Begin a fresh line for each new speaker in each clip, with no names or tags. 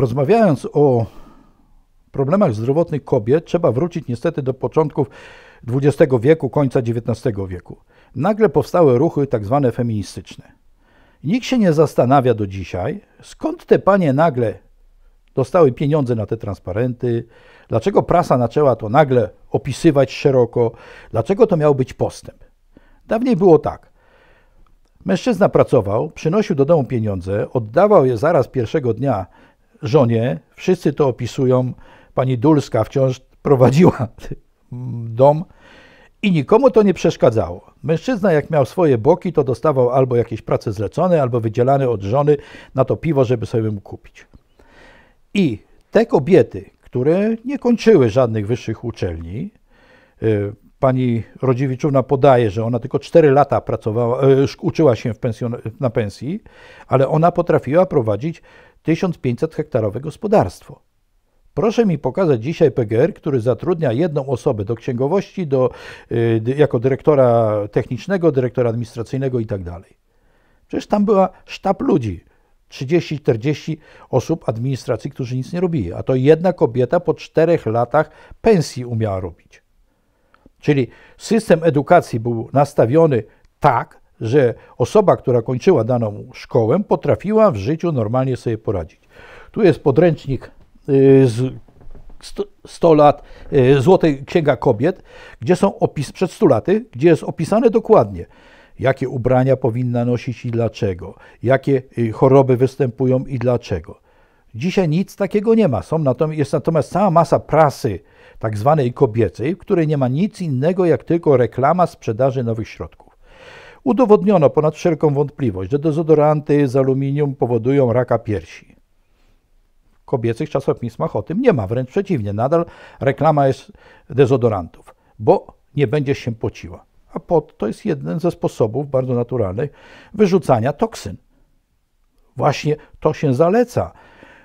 Rozmawiając o problemach zdrowotnych kobiet, trzeba wrócić niestety do początków XX wieku, końca XIX wieku. Nagle powstały ruchy tak zwane feministyczne. Nikt się nie zastanawia do dzisiaj, skąd te panie nagle dostały pieniądze na te transparenty, dlaczego prasa zaczęła to nagle opisywać szeroko, dlaczego to miał być postęp. Dawniej było tak. Mężczyzna pracował, przynosił do domu pieniądze, oddawał je zaraz pierwszego dnia żonie, wszyscy to opisują, pani Dulska wciąż prowadziła dom i nikomu to nie przeszkadzało. Mężczyzna, jak miał swoje boki, to dostawał albo jakieś prace zlecone, albo wydzielane od żony na to piwo, żeby sobie mu kupić. I te kobiety, które nie kończyły żadnych wyższych uczelni, y, pani Rodziewiczówna podaje, że ona tylko 4 lata pracowała, y, uczyła się pensjon, na pensji, ale ona potrafiła prowadzić 1500 hektarowe gospodarstwo. Proszę mi pokazać dzisiaj PGR, który zatrudnia jedną osobę do księgowości, do, y, jako dyrektora technicznego, dyrektora administracyjnego itd. Tak Przecież tam była sztab ludzi, 30-40 osób administracji, którzy nic nie robili, a to jedna kobieta po czterech latach pensji umiała robić. Czyli system edukacji był nastawiony tak, że osoba, która kończyła daną szkołę, potrafiła w życiu normalnie sobie poradzić. Tu jest podręcznik y, z 100 lat y, Złotej Księga Kobiet, gdzie są opis przed 100 laty, gdzie jest opisane dokładnie, jakie ubrania powinna nosić i dlaczego, jakie y, choroby występują i dlaczego. Dzisiaj nic takiego nie ma. Są natomiast, jest natomiast cała masa prasy tak zwanej kobiecej, w której nie ma nic innego jak tylko reklama sprzedaży nowych środków udowodniono ponad wszelką wątpliwość, że dezodoranty z aluminium powodują raka piersi. W kobiecych czasopismach o tym nie ma, wręcz przeciwnie, nadal reklama jest dezodorantów, bo nie będzie się pociła. A pot to jest jeden ze sposobów bardzo naturalnych wyrzucania toksyn. Właśnie to się zaleca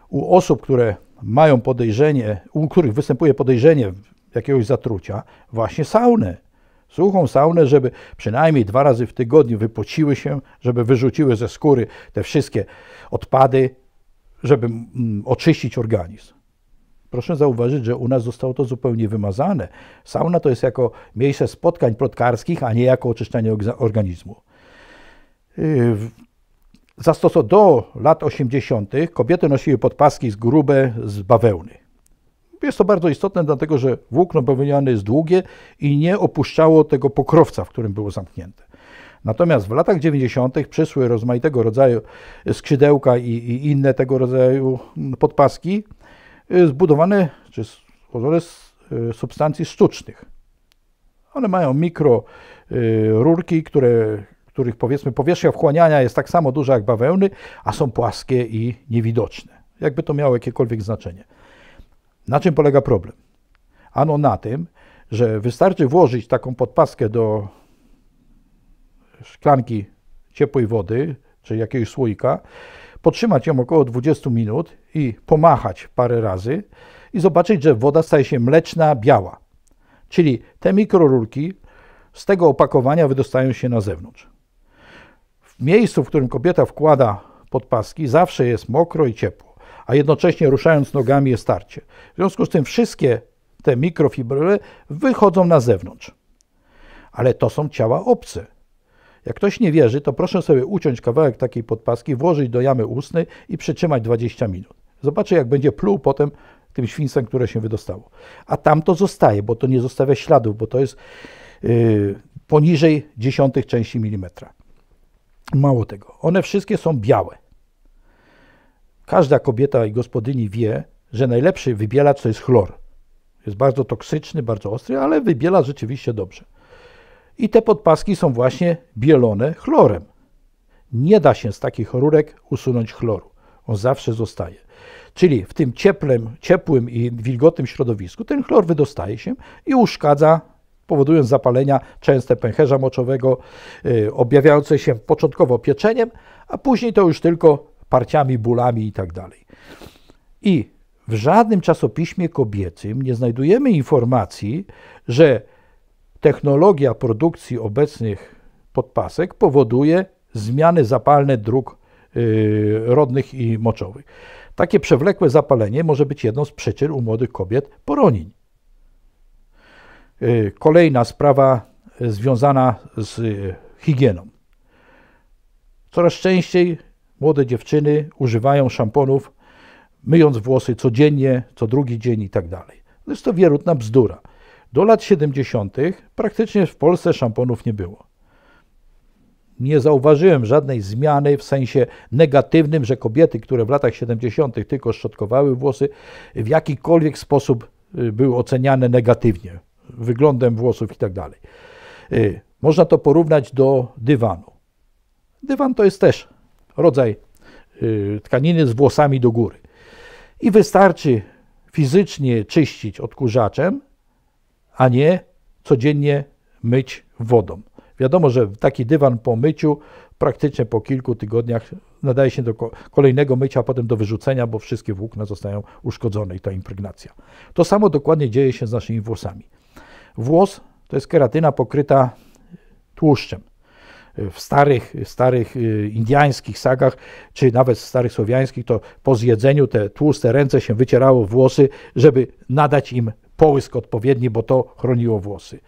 u osób, które mają podejrzenie, u których występuje podejrzenie jakiegoś zatrucia, właśnie saunę. Suchą saunę, żeby przynajmniej dwa razy w tygodniu wypociły się, żeby wyrzuciły ze skóry te wszystkie odpady, żeby mm, oczyścić organizm. Proszę zauważyć, że u nas zostało to zupełnie wymazane. Sauna to jest jako miejsce spotkań plotkarskich, a nie jako oczyszczanie organizmu. Yy, do lat 80. kobiety nosiły podpaski z grube z bawełny. Jest to bardzo istotne, dlatego że włókno bawełniane jest długie i nie opuszczało tego pokrowca, w którym było zamknięte. Natomiast w latach 90. przyszły rozmaitego rodzaju skrzydełka i, i inne tego rodzaju podpaski y, zbudowane czy złożone z y, substancji sztucznych. One mają mikro y, rurki, które, których powiedzmy powierzchnia wchłaniania jest tak samo duża jak bawełny, a są płaskie i niewidoczne. Jakby to miało jakiekolwiek znaczenie. Na czym polega problem? Ano na tym, że wystarczy włożyć taką podpaskę do szklanki ciepłej wody czy jakiegoś słoika, potrzymać ją około 20 minut i pomachać parę razy i zobaczyć, że woda staje się mleczna, biała. Czyli te mikrorurki z tego opakowania wydostają się na zewnątrz. W miejscu, w którym kobieta wkłada podpaski, zawsze jest mokro i ciepło a jednocześnie ruszając nogami jest starcie. W związku z tym wszystkie te mikrofibry wychodzą na zewnątrz. Ale to są ciała obce. Jak ktoś nie wierzy, to proszę sobie uciąć kawałek takiej podpaski, włożyć do jamy ustnej i przytrzymać 20 minut. Zobaczę, jak będzie pluł potem tym świńcem, które się wydostało. A tam to zostaje, bo to nie zostawia śladów, bo to jest yy, poniżej dziesiątych części milimetra. Mało tego, one wszystkie są białe. Każda kobieta i gospodyni wie, że najlepszy wybielacz to jest chlor. Jest bardzo toksyczny, bardzo ostry, ale wybiela rzeczywiście dobrze. I te podpaski są właśnie bielone chlorem. Nie da się z takich rurek usunąć chloru. On zawsze zostaje. Czyli w tym cieplem, ciepłym i wilgotnym środowisku ten chlor wydostaje się i uszkadza, powodując zapalenia częste pęcherza moczowego, y, objawiające się początkowo pieczeniem, a później to już tylko parciami, bólami itd. Tak I w żadnym czasopiśmie kobiecym nie znajdujemy informacji, że technologia produkcji obecnych podpasek powoduje zmiany zapalne dróg y, rodnych i moczowych. Takie przewlekłe zapalenie może być jedną z przyczyn u młodych kobiet poronień. Y, kolejna sprawa y, związana z higieną. Coraz częściej Młode dziewczyny używają szamponów, myjąc włosy codziennie, co drugi dzień i tak dalej. To jest to wierutna bzdura. Do lat 70. praktycznie w Polsce szamponów nie było. Nie zauważyłem żadnej zmiany w sensie negatywnym, że kobiety, które w latach 70. tylko szczotkowały włosy, w jakikolwiek sposób y, były oceniane negatywnie wyglądem włosów i tak dalej. Y, można to porównać do dywanu. Dywan to jest też rodzaj y, tkaniny z włosami do góry. I wystarczy fizycznie czyścić odkurzaczem, a nie codziennie myć wodą. Wiadomo, że taki dywan po myciu praktycznie po kilku tygodniach nadaje się do kolejnego mycia, a potem do wyrzucenia, bo wszystkie włókna zostają uszkodzone i ta impregnacja. To samo dokładnie dzieje się z naszymi włosami. Włos to jest keratyna pokryta tłuszczem w starych, starych y, indiańskich sagach, czy nawet starych słowiańskich, to po zjedzeniu te tłuste ręce się wycierało włosy, żeby nadać im połysk odpowiedni, bo to chroniło włosy.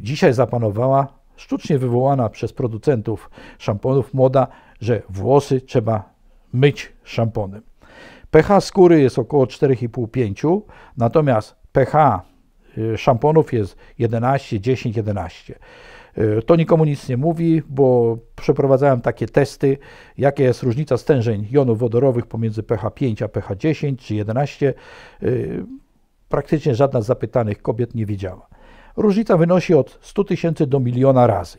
Dzisiaj zapanowała sztucznie wywołana przez producentów szamponów moda, że włosy trzeba myć szamponem. pH skóry jest około 4,5-5, natomiast pH y, szamponów jest 11, 10, 11. E, to nikomu nic nie mówi, bo przeprowadzałem takie testy, jaka jest różnica stężeń jonów wodorowych pomiędzy pH 5 a pH 10 czy 11. E, praktycznie żadna z zapytanych kobiet nie wiedziała. Różnica wynosi od 100 tysięcy do miliona razy.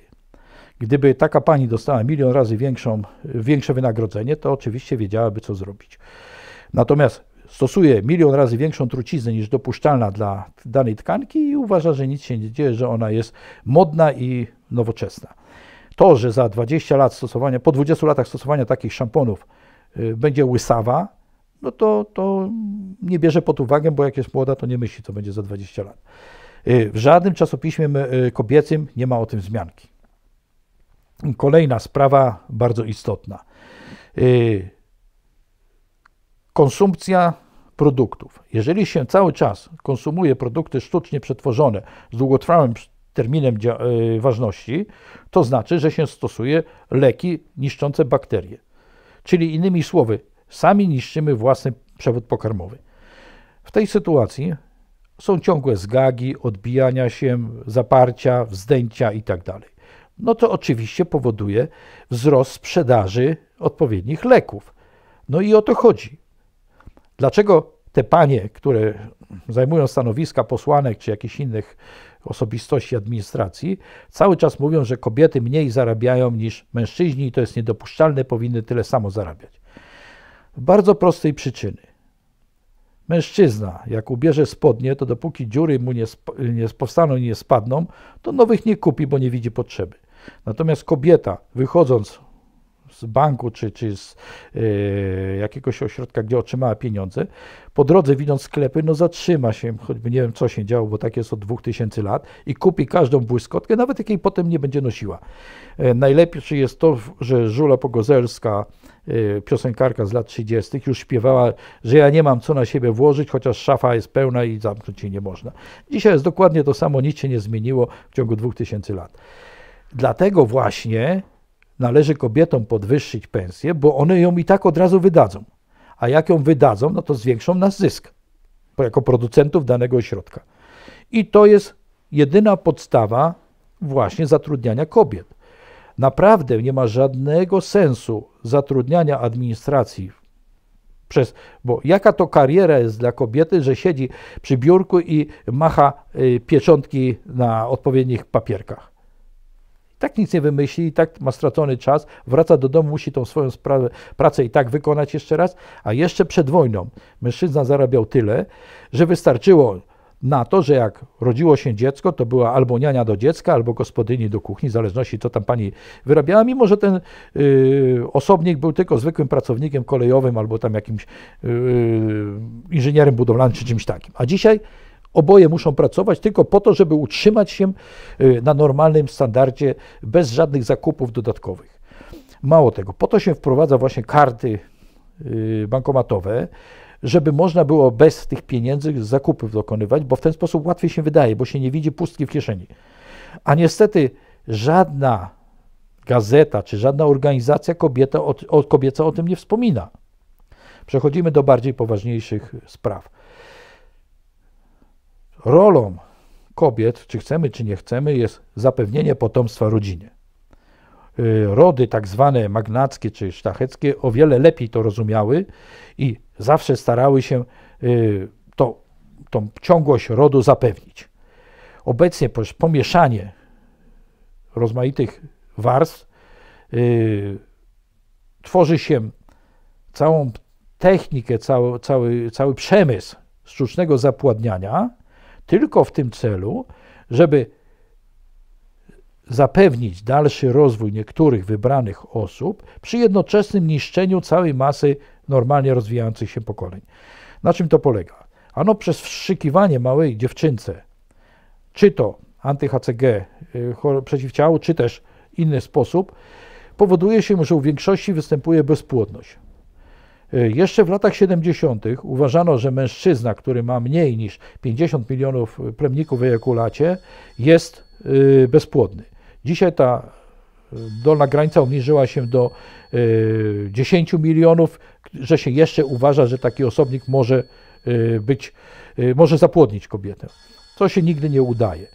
Gdyby taka pani dostała milion razy większą, większe wynagrodzenie, to oczywiście wiedziałaby, co zrobić. Natomiast stosuje milion razy większą truciznę niż dopuszczalna dla danej tkanki i uważa, że nic się nie dzieje, że ona jest modna i nowoczesna. To, że za 20 lat stosowania, po 20 latach stosowania takich szamponów yy, będzie łysawa, no to, to nie bierze pod uwagę, bo jak jest młoda, to nie myśli, co będzie za 20 lat. Yy, w żadnym czasopiśmie yy, kobiecym nie ma o tym wzmianki. Kolejna sprawa bardzo istotna y, konsumpcja produktów. Jeżeli się cały czas konsumuje produkty sztucznie przetworzone z długotrwałym terminem e, ważności, to znaczy, że się stosuje leki niszczące bakterie. Czyli innymi słowy, sami niszczymy własny przewód pokarmowy. W tej sytuacji są ciągłe zgagi, odbijania się, zaparcia, wzdęcia itd. Tak no to oczywiście powoduje wzrost sprzedaży odpowiednich leków. No i o to chodzi. Dlaczego te panie, które zajmują stanowiska posłanek czy jakichś innych osobistości administracji, cały czas mówią, że kobiety mniej zarabiają niż mężczyźni i to jest niedopuszczalne, powinny tyle samo zarabiać. Bardzo prostej przyczyny. Mężczyzna, jak ubierze spodnie, to dopóki dziury mu nie, nie powstaną i nie spadną, to nowych nie kupi, bo nie widzi potrzeby. Natomiast kobieta, wychodząc z banku czy, czy z y, jakiegoś ośrodka, gdzie otrzymała pieniądze, po drodze widząc sklepy, no zatrzyma się, choćby nie wiem co się działo, bo tak jest od 2000 lat i kupi każdą błyskotkę, nawet jakiej potem nie będzie nosiła. Y, najlepsze jest to, że Żula Pogozelska, y, piosenkarka z lat 30., już śpiewała, że ja nie mam co na siebie włożyć, chociaż szafa jest pełna i zamknąć jej nie można. Dzisiaj jest dokładnie to samo, nic się nie zmieniło w ciągu 2000 lat. Dlatego właśnie należy kobietom podwyższyć pensję, bo one ją i tak od razu wydadzą. A jak ją wydadzą, no to zwiększą nasz zysk jako producentów danego ośrodka. I to jest jedyna podstawa właśnie zatrudniania kobiet. Naprawdę nie ma żadnego sensu zatrudniania administracji przez, bo jaka to kariera jest dla kobiety, że siedzi przy biurku i macha y, pieczątki na odpowiednich papierkach tak nic nie wymyśli, i tak ma stracony czas, wraca do domu, musi tą swoją sprawę, pracę i tak wykonać jeszcze raz, a jeszcze przed wojną mężczyzna zarabiał tyle, że wystarczyło na to, że jak rodziło się dziecko, to była albo niania do dziecka, albo gospodyni do kuchni, w zależności co tam pani wyrabiała, mimo że ten y, osobnik był tylko zwykłym pracownikiem kolejowym albo tam jakimś y, y inżynierem budowlanym czy czymś takim. A dzisiaj Oboje muszą pracować tylko po to, żeby utrzymać się y, na normalnym standardzie bez żadnych zakupów dodatkowych. Mało tego, po to się wprowadza właśnie karty y, bankomatowe, żeby można było bez tych pieniędzy zakupów dokonywać, bo w ten sposób łatwiej się wydaje, bo się nie widzi pustki w kieszeni. A niestety żadna gazeta czy żadna organizacja kobieta kobieca o tym nie wspomina. Przechodzimy do bardziej poważniejszych spraw rolą kobiet, czy chcemy, czy nie chcemy, jest zapewnienie potomstwa rodzinie. Y, rody tak zwane magnackie czy sztacheckie o wiele lepiej to rozumiały i zawsze starały się y, to, tą ciągłość rodu zapewnić. Obecnie pomieszanie rozmaitych warstw y, tworzy się całą technikę, cały, cały, cały przemysł sztucznego zapładniania, tylko w tym celu, żeby zapewnić dalszy rozwój niektórych wybranych osób przy jednoczesnym niszczeniu całej masy normalnie rozwijających się pokoleń. Na czym to polega? Ano przez wszykiwanie małej dziewczynce, czy to anty-HCG y, przeciwciału, czy też inny sposób, powoduje się, że u większości występuje bezpłodność. E, jeszcze w latach 70. uważano, że mężczyzna, który ma mniej niż 50 milionów e, plemników w ejakulacie, jest e, bezpłodny. Dzisiaj ta dolna granica obniżyła się do 10 milionów, że się jeszcze uważa, że taki osobnik może być, może zapłodnić kobietę, co się nigdy nie udaje.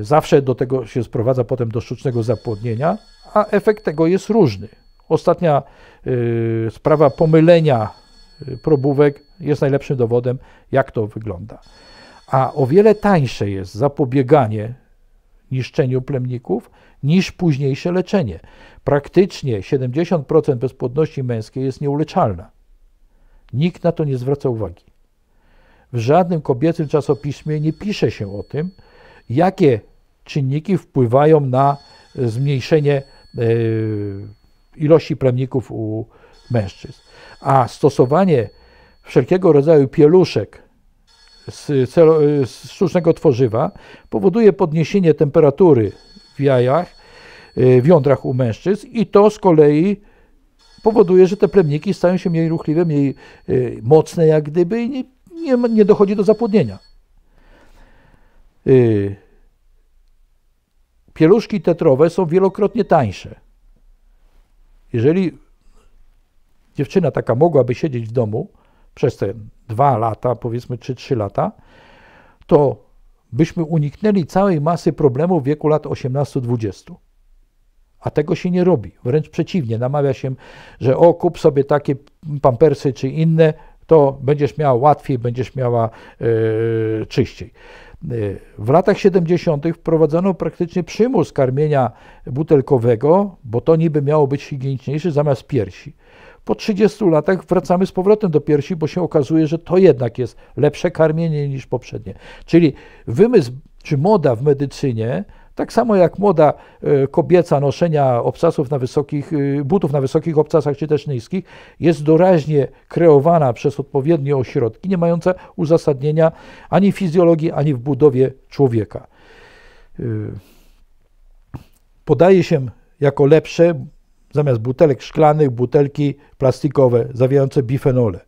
Zawsze do tego się sprowadza potem do sztucznego zapłodnienia, a efekt tego jest różny. Ostatnia y, sprawa pomylenia y, probówek jest najlepszym dowodem, jak to wygląda. A o wiele tańsze jest zapobieganie niszczeniu plemników niż późniejsze leczenie. Praktycznie 70% bezpłodności męskiej jest nieuleczalna. Nikt na to nie zwraca uwagi. W żadnym kobiecym czasopiśmie nie pisze się o tym, jakie czynniki wpływają na y, zmniejszenie y, ilości plemników u mężczyzn. A stosowanie wszelkiego rodzaju pieluszek z, celo, z sztucznego tworzywa powoduje podniesienie temperatury w jajach, y, w jądrach u mężczyzn i to z kolei powoduje, że te plemniki stają się mniej ruchliwe, mniej y, mocne jak gdyby i nie, nie, nie dochodzi do zapłodnienia. Y, pieluszki tetrowe są wielokrotnie tańsze jeżeli dziewczyna taka mogłaby siedzieć w domu przez te dwa lata, powiedzmy, czy trzy lata, to byśmy uniknęli całej masy problemów w wieku lat 18-20. A tego się nie robi. Wręcz przeciwnie, namawia się, że o, kup sobie takie pampersy czy inne, to będziesz miała łatwiej, będziesz miała yy, czyściej. W latach 70. wprowadzono praktycznie przymus karmienia butelkowego, bo to niby miało być higieniczniejsze zamiast piersi. Po 30 latach wracamy z powrotem do piersi, bo się okazuje, że to jednak jest lepsze karmienie niż poprzednie. Czyli wymysł czy moda w medycynie tak samo jak moda e, kobieca noszenia obcasów na wysokich, e, butów na wysokich obcasach czy też niskich jest doraźnie kreowana przez odpowiednie ośrodki, nie mające uzasadnienia ani w fizjologii, ani w budowie człowieka. E, podaje się jako lepsze zamiast butelek szklanych butelki plastikowe zawierające bifenole,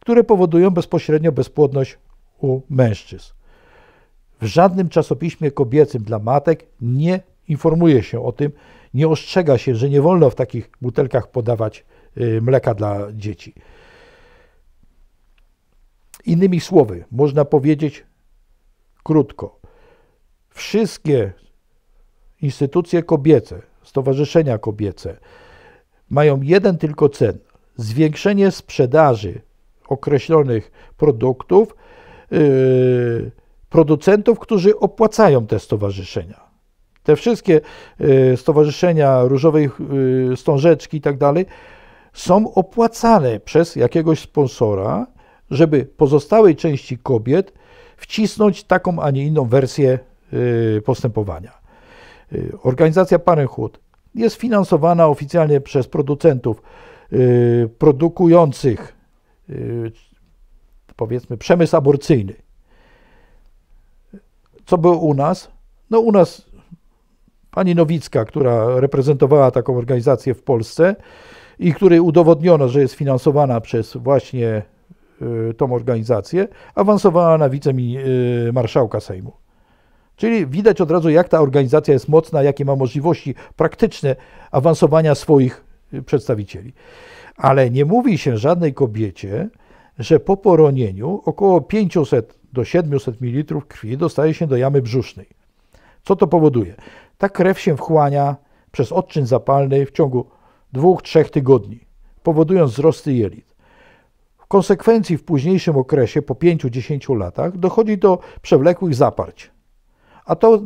które powodują bezpośrednio bezpłodność u mężczyzn. W żadnym czasopiśmie kobiecym dla matek nie informuje się o tym, nie ostrzega się, że nie wolno w takich butelkach podawać y, mleka dla dzieci. Innymi słowy, można powiedzieć krótko, wszystkie instytucje kobiece, stowarzyszenia kobiece mają jeden tylko cel zwiększenie sprzedaży określonych produktów. Yy, producentów, którzy opłacają te stowarzyszenia. Te wszystkie y, stowarzyszenia różowej y, stążeczki i tak dalej są opłacane przez jakiegoś sponsora, żeby pozostałej części kobiet wcisnąć taką, a nie inną wersję y, postępowania. Organizacja Parenthood jest finansowana oficjalnie przez producentów produkujących powiedzmy przemysł aborcyjny co było u nas? No u nas pani Nowicka, która reprezentowała taką organizację w Polsce i której udowodniono, że jest finansowana przez właśnie y, tą organizację, awansowała na wicemarszałka Sejmu. Czyli widać od razu, jak ta organizacja jest mocna, jakie ma możliwości praktyczne awansowania swoich y, przedstawicieli. Ale nie mówi się żadnej kobiecie, że po poronieniu około 500 do 700 ml krwi dostaje się do jamy brzusznej. Co to powoduje? Ta krew się wchłania przez odczyn zapalny w ciągu 2-3 tygodni, powodując wzrosty jelit. W konsekwencji w późniejszym okresie, po 5-10 latach, dochodzi do przewlekłych zaparć. A to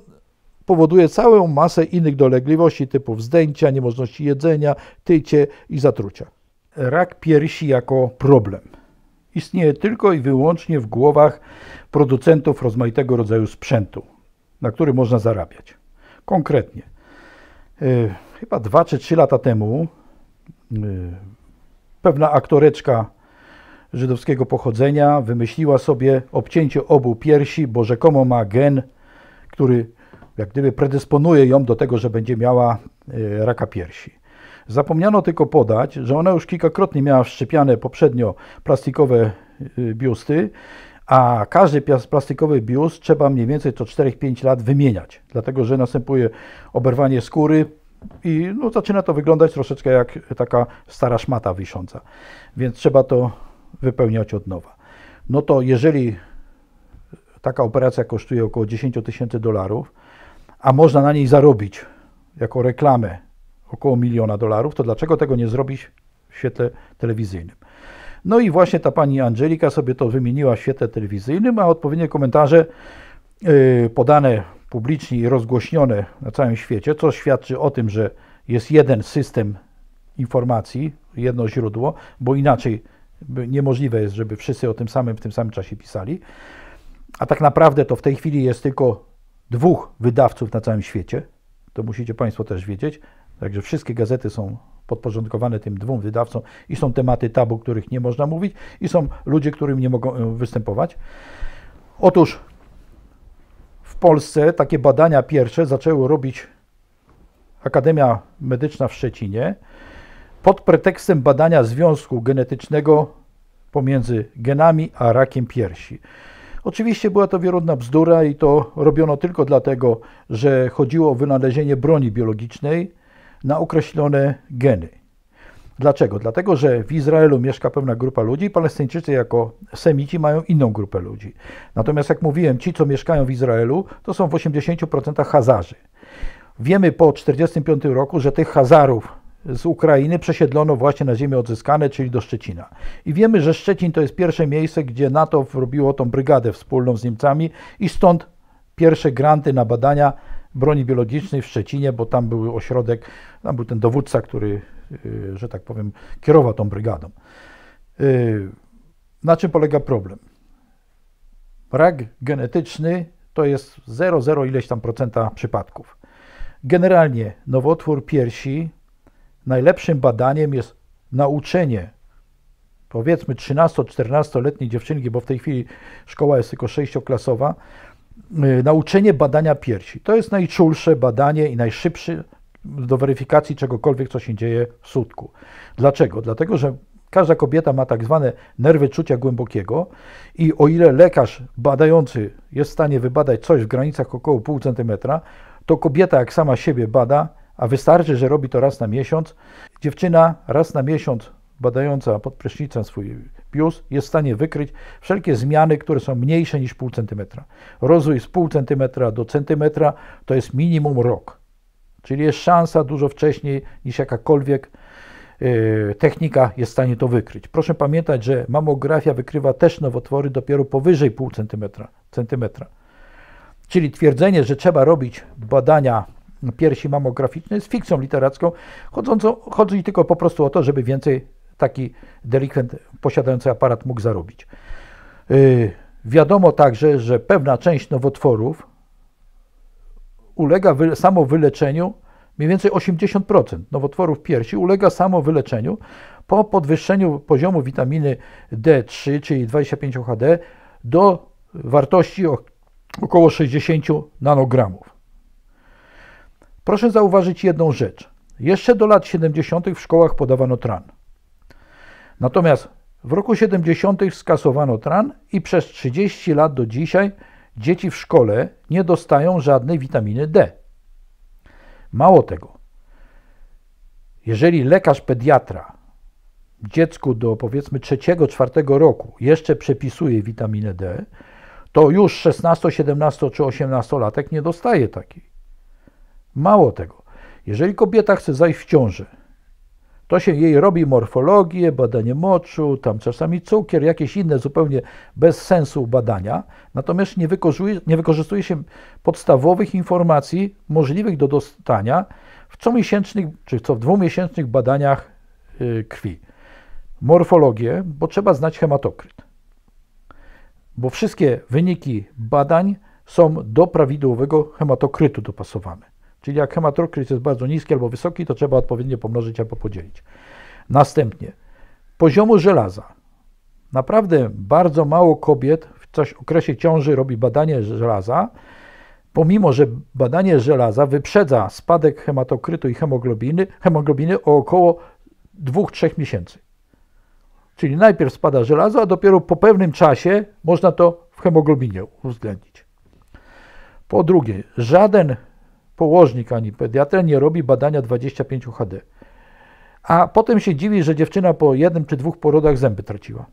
powoduje całą masę innych dolegliwości typu wzdęcia, niemożności jedzenia, tycie i zatrucia. Rak piersi jako problem istnieje tylko i wyłącznie w głowach producentów rozmaitego rodzaju sprzętu, na który można zarabiać. Konkretnie, y, chyba dwa czy trzy lata temu y, pewna aktoreczka żydowskiego pochodzenia wymyśliła sobie obcięcie obu piersi, bo rzekomo ma gen, który jak gdyby predysponuje ją do tego, że będzie miała y, raka piersi. Zapomniano tylko podać, że ona już kilkakrotnie miała wszczepiane poprzednio plastikowe y, biusty, a każdy plastikowy biust trzeba mniej więcej co 4-5 lat wymieniać, dlatego że następuje oberwanie skóry, i no, zaczyna to wyglądać troszeczkę jak taka stara szmata wisząca, więc trzeba to wypełniać od nowa. No to jeżeli taka operacja kosztuje około 10 tysięcy dolarów, a można na niej zarobić jako reklamę około miliona dolarów, to dlaczego tego nie zrobić w świetle telewizyjnym? No i właśnie ta pani Angelika sobie to wymieniła w świetle telewizyjnym, a odpowiednie komentarze y, podane publicznie i rozgłośnione na całym świecie, co świadczy o tym, że jest jeden system informacji, jedno źródło, bo inaczej niemożliwe jest, żeby wszyscy o tym samym w tym samym czasie pisali. A tak naprawdę to w tej chwili jest tylko dwóch wydawców na całym świecie. To musicie Państwo też wiedzieć. Także wszystkie gazety są podporządkowane tym dwóm wydawcom i są tematy tabu, których nie można mówić i są ludzie, którym nie mogą e, występować. Otóż w Polsce takie badania pierwsze zaczęły robić Akademia Medyczna w Szczecinie pod pretekstem badania związku genetycznego pomiędzy genami a rakiem piersi. Oczywiście była to wierodna bzdura i to robiono tylko dlatego, że chodziło o wynalezienie broni biologicznej, na określone geny. Dlaczego? Dlatego, że w Izraelu mieszka pewna grupa ludzi, Palestyńczycy jako Semici mają inną grupę ludzi. Natomiast, jak mówiłem, ci, co mieszkają w Izraelu, to są w 80% Hazarzy. Wiemy po 1945 roku, że tych Hazarów z Ukrainy przesiedlono właśnie na ziemię odzyskane, czyli do Szczecina. I wiemy, że Szczecin to jest pierwsze miejsce, gdzie NATO robiło tą brygadę wspólną z Niemcami i stąd pierwsze granty na badania broni biologicznej w Szczecinie, bo tam był ośrodek, tam był ten dowódca, który, y, że tak powiem, kierował tą brygadą. Y, na czym polega problem? Rak genetyczny to jest 0,0 ileś tam procenta przypadków. Generalnie nowotwór piersi najlepszym badaniem jest nauczenie powiedzmy 13-14-letniej dziewczynki, bo w tej chwili szkoła jest tylko sześcioklasowa, Y, nauczenie badania piersi. To jest najczulsze badanie i najszybszy do weryfikacji czegokolwiek, co się dzieje w sutku. Dlaczego? Dlatego, że każda kobieta ma tak zwane nerwy czucia głębokiego i o ile lekarz badający jest w stanie wybadać coś w granicach około pół centymetra, to kobieta jak sama siebie bada, a wystarczy, że robi to raz na miesiąc, dziewczyna raz na miesiąc badająca pod prysznicem swój bius jest w stanie wykryć wszelkie zmiany, które są mniejsze niż pół centymetra. Rozwój z pół centymetra do centymetra to jest minimum rok. Czyli jest szansa dużo wcześniej niż jakakolwiek y, technika jest w stanie to wykryć. Proszę pamiętać, że mamografia wykrywa też nowotwory dopiero powyżej pół centymetra, centymetra. Czyli twierdzenie, że trzeba robić badania piersi mamograficzne jest fikcją literacką, chodzącą, chodzi tylko po prostu o to, żeby więcej taki delikwent posiadający aparat mógł zarobić. Y, wiadomo także, że pewna część nowotworów ulega samowyleczeniu, mniej więcej 80% nowotworów piersi ulega samowyleczeniu po podwyższeniu poziomu witaminy D3, czyli 25HD, do wartości około 60 nanogramów. Proszę zauważyć jedną rzecz. Jeszcze do lat 70. w szkołach podawano tran. Natomiast w roku 70. skasowano tran i przez 30 lat do dzisiaj dzieci w szkole nie dostają żadnej witaminy D. Mało tego, jeżeli lekarz pediatra dziecku do powiedzmy 3-4 roku jeszcze przepisuje witaminę D, to już 16, 17 czy 18 latek nie dostaje takiej. Mało tego, jeżeli kobieta chce zajść w ciążę, to się jej robi morfologię, badanie moczu, tam czasami cukier, jakieś inne zupełnie bez sensu badania, natomiast nie wykorzystuje, nie wykorzystuje się podstawowych informacji możliwych do dostania w comiesięcznych czy co w dwumiesięcznych badaniach y, krwi. Morfologię, bo trzeba znać hematokryt, bo wszystkie wyniki badań są do prawidłowego hematokrytu dopasowane. Czyli jak hematokryt jest bardzo niski albo wysoki, to trzeba odpowiednio pomnożyć albo podzielić. Następnie poziomu żelaza. Naprawdę bardzo mało kobiet w okresie ciąży robi badanie żelaza, pomimo że badanie żelaza wyprzedza spadek hematokrytu i hemoglobiny, hemoglobiny o około 2-3 miesięcy. Czyli najpierw spada żelazo, a dopiero po pewnym czasie można to w hemoglobinie uwzględnić. Po drugie, żaden położnik ani pediatra nie robi badania 25 HD. A potem się dziwi, że dziewczyna po jednym czy dwóch porodach zęby traciła.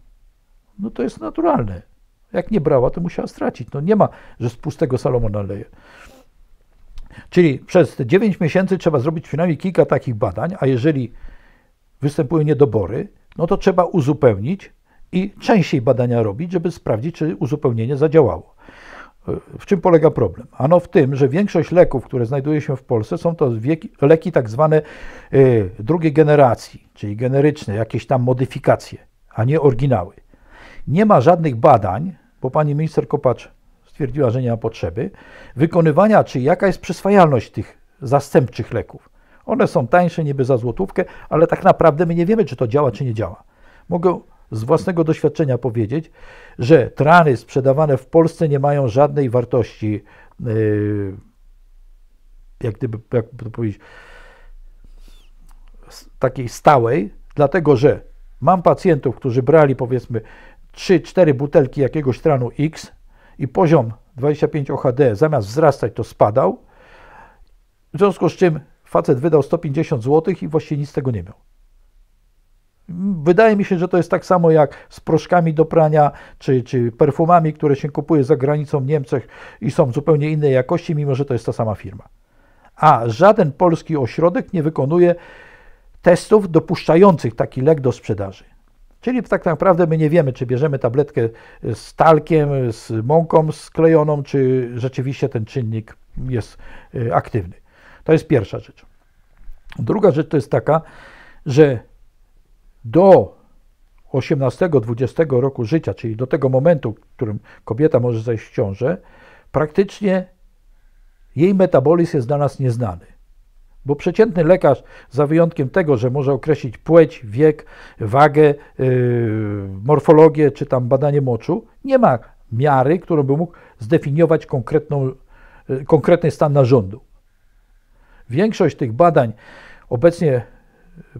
No to jest naturalne. Jak nie brała, to musiała stracić. No nie ma, że z pustego Salomona leje. Czyli przez te 9 miesięcy trzeba zrobić przynajmniej kilka takich badań, a jeżeli występują niedobory, no to trzeba uzupełnić i częściej badania robić, żeby sprawdzić, czy uzupełnienie zadziałało. W czym polega problem? Ano w tym, że większość leków, które znajduje się w Polsce, są to wieki, leki tak zwane y, drugiej generacji, czyli generyczne, jakieś tam modyfikacje, a nie oryginały. Nie ma żadnych badań, bo pani minister Kopacz stwierdziła, że nie ma potrzeby, wykonywania, czy jaka jest przyswajalność tych zastępczych leków. One są tańsze niby za złotówkę, ale tak naprawdę my nie wiemy, czy to działa, czy nie działa. Mogę z własnego doświadczenia powiedzieć, że trany sprzedawane w Polsce nie mają żadnej wartości, jakby, yy, jak gdyby, jak to powiedzieć, takiej stałej, dlatego że mam pacjentów, którzy brali powiedzmy 3-4 butelki jakiegoś tranu X i poziom 25 OHD zamiast wzrastać to spadał, w związku z czym facet wydał 150 zł i właściwie nic z tego nie miał. Wydaje mi się, że to jest tak samo jak z proszkami do prania czy, czy perfumami, które się kupuje za granicą w Niemczech i są zupełnie innej jakości, mimo że to jest ta sama firma. A żaden polski ośrodek nie wykonuje testów dopuszczających taki lek do sprzedaży. Czyli tak naprawdę my nie wiemy, czy bierzemy tabletkę z talkiem, z mąką sklejoną, czy rzeczywiście ten czynnik jest e, aktywny. To jest pierwsza rzecz. Druga rzecz to jest taka, że do 18-20 roku życia, czyli do tego momentu, w którym kobieta może zajść w ciążę, praktycznie jej metabolizm jest dla nas nieznany. Bo przeciętny lekarz, za wyjątkiem tego, że może określić płeć, wiek, wagę, yy, morfologię czy tam badanie moczu, nie ma miary, którą by mógł zdefiniować konkretną, yy, konkretny stan narządu. Większość tych badań obecnie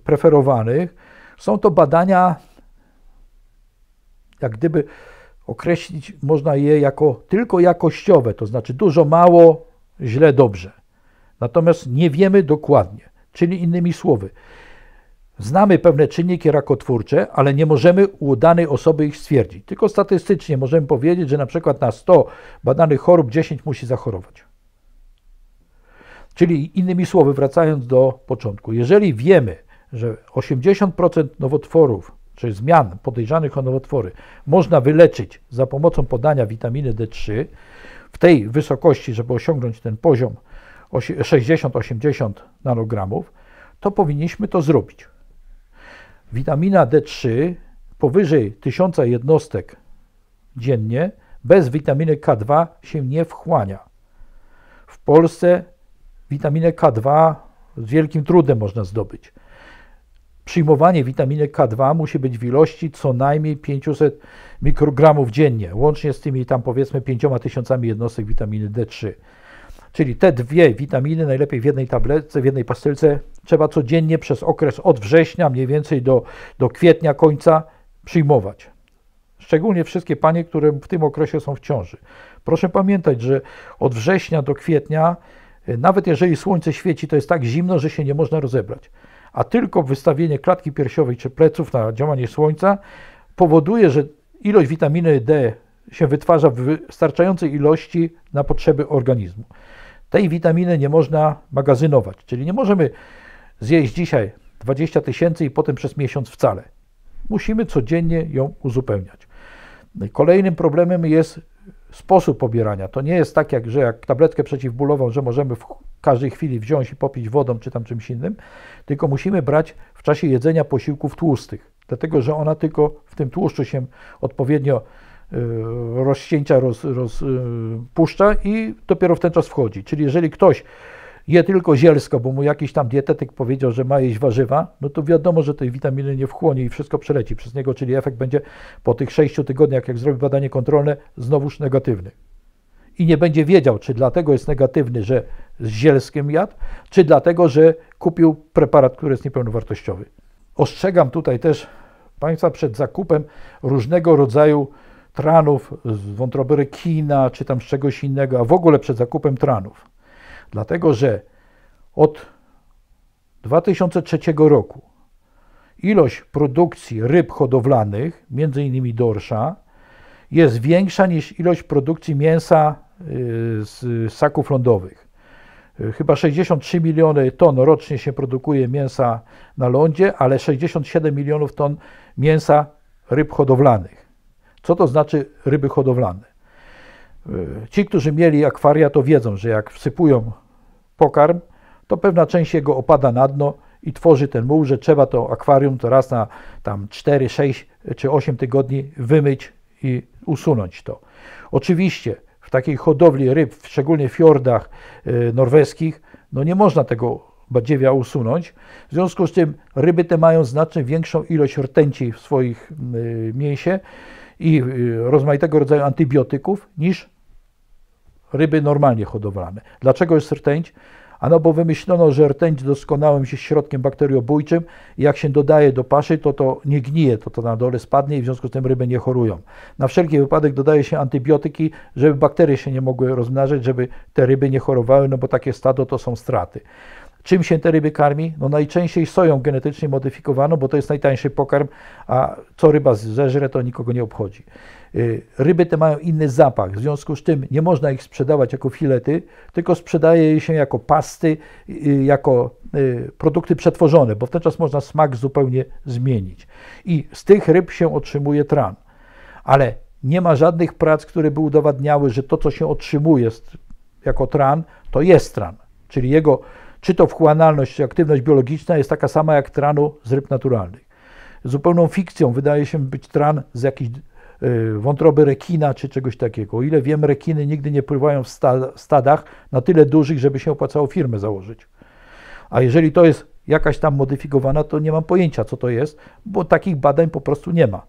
preferowanych są to badania, jak gdyby określić można je jako tylko jakościowe, to znaczy dużo mało, źle dobrze. Natomiast nie wiemy dokładnie, czyli innymi słowy, znamy pewne czynniki rakotwórcze, ale nie możemy u danej osoby ich stwierdzić. Tylko statystycznie możemy powiedzieć, że na przykład na 100 badanych chorób 10 musi zachorować. Czyli innymi słowy, wracając do początku, jeżeli wiemy, że 80% nowotworów, czy zmian podejrzanych o nowotwory, można wyleczyć za pomocą podania witaminy D3 w tej wysokości, żeby osiągnąć ten poziom 60-80 nanogramów, to powinniśmy to zrobić. Witamina D3 powyżej 1000 jednostek dziennie bez witaminy K2 się nie wchłania. W Polsce witaminę K2 z wielkim trudem można zdobyć. Przyjmowanie witaminy K2 musi być w ilości co najmniej 500 mikrogramów dziennie, łącznie z tymi tam powiedzmy 5000 jednostek witaminy D3. Czyli te dwie witaminy, najlepiej w jednej tabletce, w jednej pastylce, trzeba codziennie przez okres od września mniej więcej do, do kwietnia końca przyjmować. Szczególnie wszystkie panie, które w tym okresie są w ciąży. Proszę pamiętać, że od września do kwietnia, y, nawet jeżeli słońce świeci, to jest tak zimno, że się nie można rozebrać a tylko wystawienie klatki piersiowej czy pleców na działanie słońca powoduje, że ilość witaminy D się wytwarza w wystarczającej ilości na potrzeby organizmu. Tej witaminy nie można magazynować, czyli nie możemy zjeść dzisiaj 20 tysięcy i potem przez miesiąc wcale. Musimy codziennie ją uzupełniać. Kolejnym problemem jest sposób pobierania. To nie jest tak, jak, że jak tabletkę przeciwbólową, że możemy w każdej chwili wziąć i popić wodą czy tam czymś innym, tylko musimy brać w czasie jedzenia posiłków tłustych, dlatego że ona tylko w tym tłuszczu się odpowiednio e, rozcięcia rozpuszcza roz, i dopiero w ten czas wchodzi. Czyli jeżeli ktoś je tylko zielsko, bo mu jakiś tam dietetyk powiedział, że ma jeść warzywa, no to wiadomo, że tej witaminy nie wchłonie i wszystko przeleci przez niego, czyli efekt będzie po tych 6 tygodniach, jak zrobi badanie kontrolne, znowuż negatywny. I nie będzie wiedział, czy dlatego jest negatywny, że z zielskiem jadł, czy dlatego, że kupił preparat, który jest niepełnowartościowy. Ostrzegam tutaj też Państwa przed zakupem różnego rodzaju tranów z wątroby rekina, czy tam z czegoś innego, a w ogóle przed zakupem tranów. Dlatego, że od 2003 roku ilość produkcji ryb hodowlanych, między innymi dorsza, jest większa niż ilość produkcji mięsa y, z ssaków lądowych. Y, chyba 63 miliony ton rocznie się produkuje mięsa na lądzie, ale 67 milionów ton mięsa ryb hodowlanych. Co to znaczy ryby hodowlane? Y, ci, którzy mieli akwaria, to wiedzą, że jak wsypują pokarm, to pewna część jego opada na dno i tworzy ten muł, że trzeba to akwarium to raz na tam 4, 6 czy 8 tygodni wymyć i usunąć to. Oczywiście w takiej hodowli ryb, szczególnie w fiordach y, norweskich, no nie można tego badziewia usunąć. W związku z tym ryby te mają znacznie większą ilość rtęci w swoich y, mięsie i y, rozmaitego rodzaju antybiotyków niż ryby normalnie hodowlane. Dlaczego jest rtęć? Ano bo wymyślono, że rtęć doskonałym się środkiem bakteriobójczym i jak się dodaje do paszy, to to nie gnije, to to na dole spadnie i w związku z tym ryby nie chorują. Na wszelki wypadek dodaje się antybiotyki, żeby bakterie się nie mogły rozmnażać, żeby te ryby nie chorowały, no bo takie stado to są straty. Czym się te ryby karmi? No najczęściej soją genetycznie modyfikowaną, bo to jest najtańszy pokarm, a co ryba zeżre, to nikogo nie obchodzi. Y, ryby te mają inny zapach, w związku z tym nie można ich sprzedawać jako filety, tylko sprzedaje je się jako pasty, y, jako y, produkty przetworzone, bo w ten czas można smak zupełnie zmienić. I z tych ryb się otrzymuje tran. Ale nie ma żadnych prac, które by udowadniały, że to, co się otrzymuje jako tran, to jest tran. Czyli jego czy to wchłanalność, czy aktywność biologiczna jest taka sama jak tranu z ryb naturalnych. Zupełną fikcją wydaje się być tran z jakichś Y, wątroby rekina czy czegoś takiego. O ile wiem, rekiny nigdy nie pływają w stadach na tyle dużych, żeby się opłacało firmę założyć. A jeżeli to jest jakaś tam modyfikowana, to nie mam pojęcia, co to jest, bo takich badań po prostu nie ma.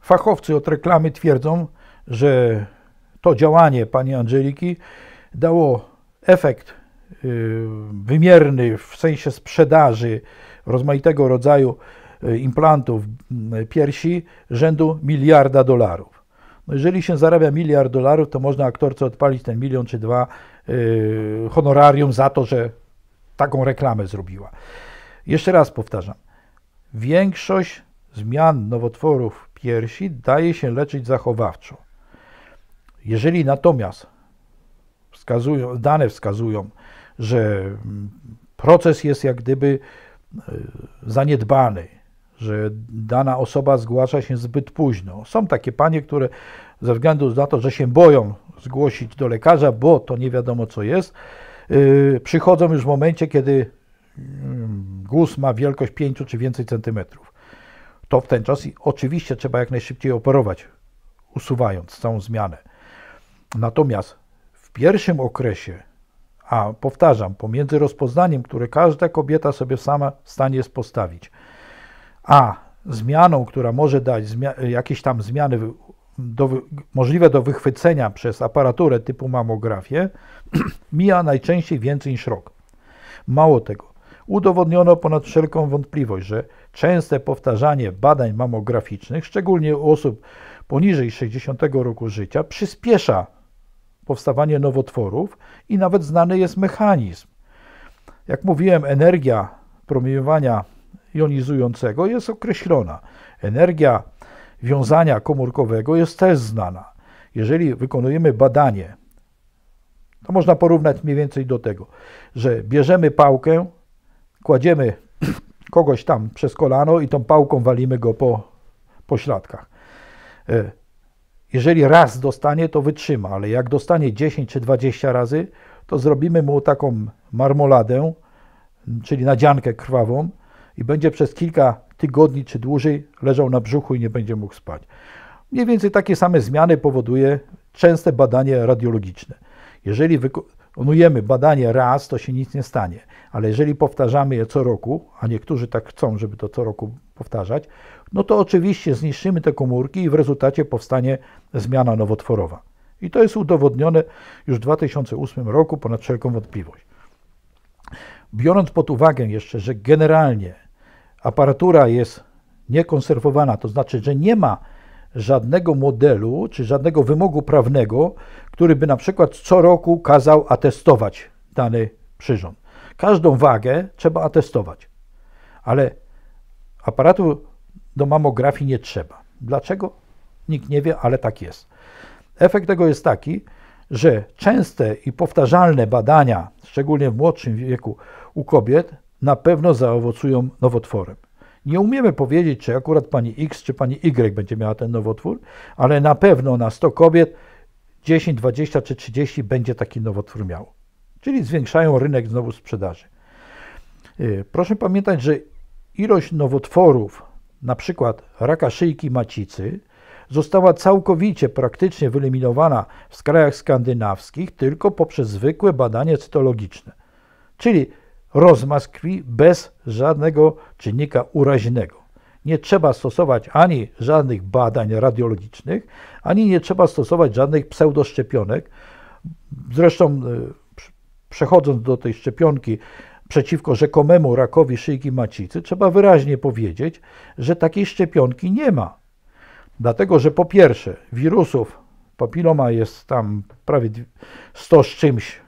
Fachowcy od reklamy twierdzą, że to działanie pani Angeliki dało efekt y, wymierny w sensie sprzedaży rozmaitego rodzaju E, implantów piersi rzędu miliarda dolarów. No jeżeli się zarabia miliard dolarów, to można aktorce odpalić ten milion czy dwa e, honorarium za to, że taką reklamę zrobiła. Jeszcze raz powtarzam. Większość zmian nowotworów piersi daje się leczyć zachowawczo. Jeżeli natomiast wskazują, dane wskazują, że mm, proces jest jak gdyby e, zaniedbany, że dana osoba zgłasza się zbyt późno. Są takie panie, które ze względu na to, że się boją zgłosić do lekarza, bo to nie wiadomo co jest, yy, przychodzą już w momencie, kiedy yy, guz ma wielkość 5 czy więcej centymetrów. To w ten czas oczywiście trzeba jak najszybciej operować, usuwając całą zmianę. Natomiast w pierwszym okresie, a powtarzam, pomiędzy rozpoznaniem, które każda kobieta sobie sama w stanie jest postawić, a zmianą, która może dać jakieś tam zmiany do, możliwe do wychwycenia przez aparaturę typu mamografię, mija najczęściej więcej niż rok. Mało tego, udowodniono ponad wszelką wątpliwość, że częste powtarzanie badań mamograficznych, szczególnie u osób poniżej 60 roku życia, przyspiesza powstawanie nowotworów i nawet znany jest mechanizm. Jak mówiłem, energia promieniowania jonizującego jest określona. Energia wiązania komórkowego jest też znana. Jeżeli wykonujemy badanie, to można porównać mniej więcej do tego, że bierzemy pałkę, kładziemy kogoś tam przez kolano i tą pałką walimy go po, po śladkach. E, jeżeli raz dostanie, to wytrzyma, ale jak dostanie 10 czy 20 razy, to zrobimy mu taką marmoladę, czyli nadziankę krwawą, i będzie przez kilka tygodni czy dłużej leżał na brzuchu i nie będzie mógł spać. Mniej więcej takie same zmiany powoduje częste badanie radiologiczne. Jeżeli wykonujemy badanie raz, to się nic nie stanie, ale jeżeli powtarzamy je co roku, a niektórzy tak chcą, żeby to co roku powtarzać, no to oczywiście zniszczymy te komórki i w rezultacie powstanie zmiana nowotworowa. I to jest udowodnione już w 2008 roku ponad wszelką wątpliwość. Biorąc pod uwagę jeszcze, że generalnie aparatura jest niekonserwowana, to znaczy, że nie ma żadnego modelu czy żadnego wymogu prawnego, który by na przykład co roku kazał atestować dany przyrząd. Każdą wagę trzeba atestować, ale aparatu do mamografii nie trzeba. Dlaczego? Nikt nie wie, ale tak jest. Efekt tego jest taki, że częste i powtarzalne badania, szczególnie w młodszym wieku u kobiet, na pewno zaowocują nowotworem. Nie umiemy powiedzieć, czy akurat pani X czy pani Y będzie miała ten nowotwór, ale na pewno na 100 kobiet 10, 20 czy 30 będzie taki nowotwór miał. Czyli zwiększają rynek znowu sprzedaży. Y, proszę pamiętać, że ilość nowotworów, na przykład raka szyjki macicy, została całkowicie praktycznie wyeliminowana w krajach skandynawskich tylko poprzez zwykłe badanie cytologiczne. Czyli rozmaz krwi bez żadnego czynnika uraźnego. Nie trzeba stosować ani żadnych badań radiologicznych, ani nie trzeba stosować żadnych pseudoszczepionek. Zresztą, y, przechodząc do tej szczepionki przeciwko rzekomemu rakowi szyjki macicy, trzeba wyraźnie powiedzieć, że takiej szczepionki nie ma. Dlatego, że po pierwsze, wirusów papiloma jest tam prawie 100 z czymś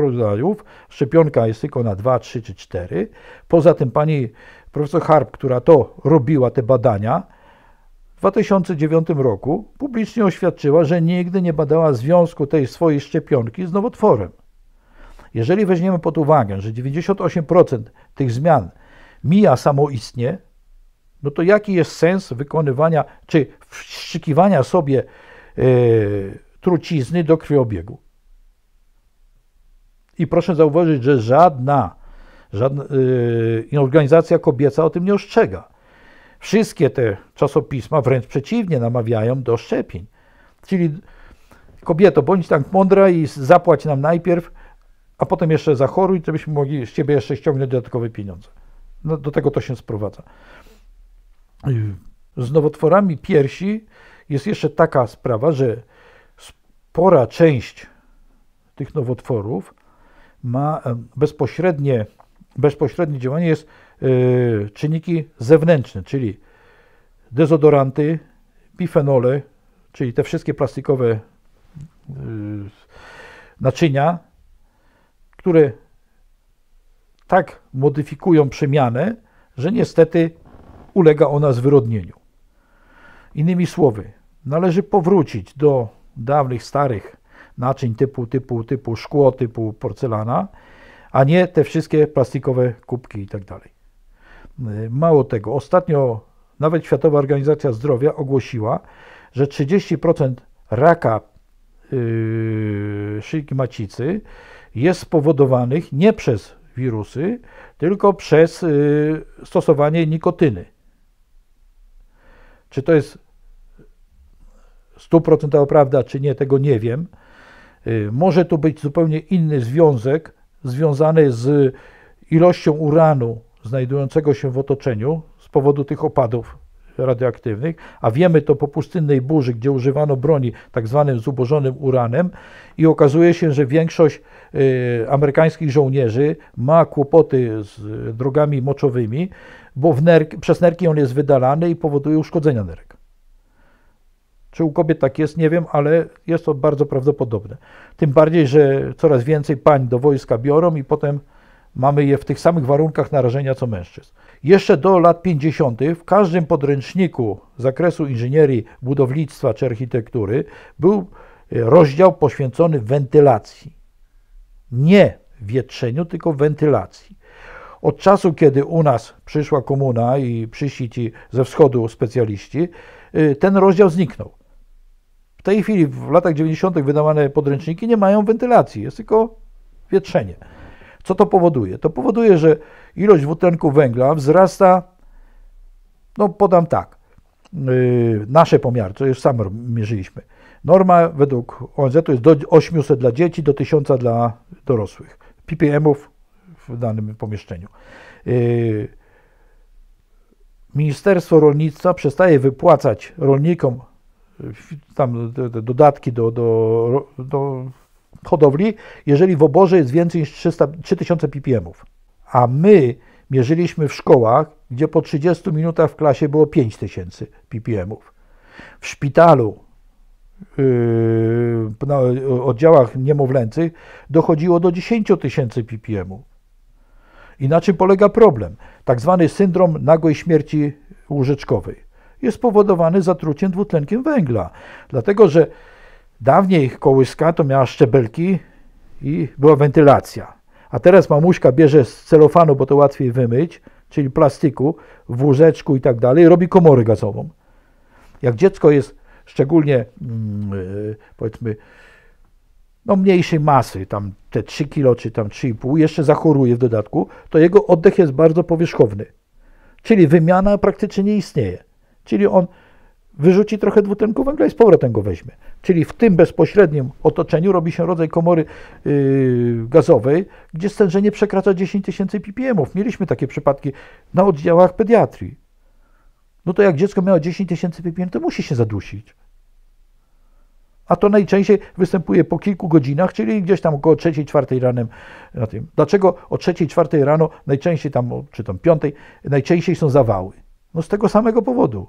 rodzajów. Szczepionka jest tylko na 2, 3 czy 4. Poza tym pani profesor Harp, która to robiła, te badania, w 2009 roku publicznie oświadczyła, że nigdy nie badała związku tej swojej szczepionki z nowotworem. Jeżeli weźmiemy pod uwagę, że 98% tych zmian mija samoistnie, no to jaki jest sens wykonywania czy wszczykiwania sobie yy, trucizny do krwiobiegu? I proszę zauważyć, że żadna, żadna yy, organizacja kobieca o tym nie ostrzega. Wszystkie te czasopisma wręcz przeciwnie namawiają do szczepień. Czyli kobieto, bądź tak mądra i zapłać nam najpierw, a potem jeszcze zachoruj, żebyśmy mogli z ciebie jeszcze ściągnąć dodatkowe pieniądze. No, do tego to się sprowadza. Y, z nowotworami piersi jest jeszcze taka sprawa, że spora część tych nowotworów ma e, bezpośrednie, bezpośrednie działanie jest e, czynniki zewnętrzne, czyli dezodoranty, bifenole, czyli te wszystkie plastikowe e, naczynia, które tak modyfikują przemianę, że niestety ulega ona zwyrodnieniu. Innymi słowy, należy powrócić do dawnych, starych naczyń typu, typu, typu szkło, typu porcelana, a nie te wszystkie plastikowe kubki i tak dalej. Y, mało tego, ostatnio nawet Światowa Organizacja Zdrowia ogłosiła, że 30% raka yy, szyjki macicy jest spowodowanych nie przez wirusy, tylko przez yy, stosowanie nikotyny. Czy to jest stuprocentowa prawda, czy nie, tego nie wiem. Y, może to być zupełnie inny związek związany z ilością uranu znajdującego się w otoczeniu z powodu tych opadów radioaktywnych, a wiemy to po pustynnej burzy, gdzie używano broni tak zwanym zubożonym uranem i okazuje się, że większość y, amerykańskich żołnierzy ma kłopoty z drogami moczowymi, bo przez nerki on jest wydalany i powoduje uszkodzenia nerek. Czy u kobiet tak jest, nie wiem, ale jest to bardzo prawdopodobne. Tym bardziej, że coraz więcej pań do wojska biorą i potem mamy je w tych samych warunkach narażenia co mężczyzn. Jeszcze do lat 50. w każdym podręczniku z zakresu inżynierii budownictwa czy architektury był e, rozdział poświęcony wentylacji. Nie wietrzeniu, tylko wentylacji. Od czasu, kiedy u nas przyszła komuna i przyszli ci ze wschodu specjaliści, e, ten rozdział zniknął. W tej chwili w latach 90. wydawane podręczniki nie mają wentylacji, jest tylko wietrzenie. Co to powoduje? To powoduje, że ilość dwutlenku węgla wzrasta, no podam tak, yy, nasze pomiary, co już sam mierzyliśmy. Norma według ONZ jest do 800 dla dzieci, do 1000 dla dorosłych. PPM-ów w danym pomieszczeniu. Yy, Ministerstwo Rolnictwa przestaje wypłacać rolnikom tam te, te dodatki do, do, do hodowli, jeżeli w oborze jest więcej niż 300, 3000 ppmów. A my mierzyliśmy w szkołach, gdzie po 30 minutach w klasie było 5000 ppmów. W szpitalu, yy, na oddziałach niemowlęcych dochodziło do 10 tysięcy ppmów. I na czym polega problem? Tak zwany syndrom nagłej śmierci łóżeczkowej jest spowodowany zatruciem dwutlenkiem węgla. Dlatego, że dawniej kołyska to miała szczebelki i była wentylacja. A teraz mamuśka bierze z celofanu, bo to łatwiej wymyć, czyli plastiku, w łóżeczku i tak dalej, robi komorę gazową. Jak dziecko jest szczególnie, mm, e, powiedzmy, no mniejszej masy, tam te 3 kg czy tam 3,5, jeszcze zachoruje w dodatku, to jego oddech jest bardzo powierzchowny. Czyli wymiana praktycznie nie istnieje. Czyli on wyrzuci trochę dwutlenku węgla i z powrotem go weźmie. Czyli w tym bezpośrednim otoczeniu robi się rodzaj komory yy, gazowej, gdzie stężenie przekracza 10 tysięcy ppm. Mieliśmy takie przypadki na oddziałach pediatrii. No to jak dziecko miało 10 tysięcy ppm, to musi się zadusić. A to najczęściej występuje po kilku godzinach, czyli gdzieś tam około 3-4 ranem na tym. Dlaczego o 3-4 rano najczęściej tam, czy tam 5, najczęściej są zawały? No z tego samego powodu.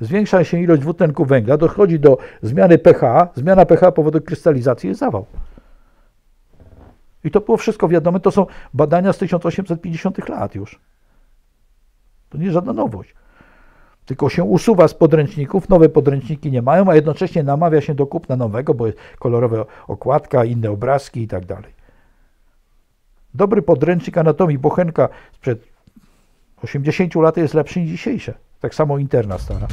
Zwiększa się ilość dwutlenku węgla, dochodzi do zmiany pH, zmiana pH powoduje krystalizację i zawał. I to było wszystko wiadome, to są badania z 1850 lat już. To nie żadna nowość. Tylko się usuwa z podręczników, nowe podręczniki nie mają, a jednocześnie namawia się do kupna nowego, bo jest kolorowa okładka, inne obrazki i tak dalej. Dobry podręcznik anatomii Bochenka sprzed 80 lat jest lepszy niż dzisiejsze. Tak samo interna stara.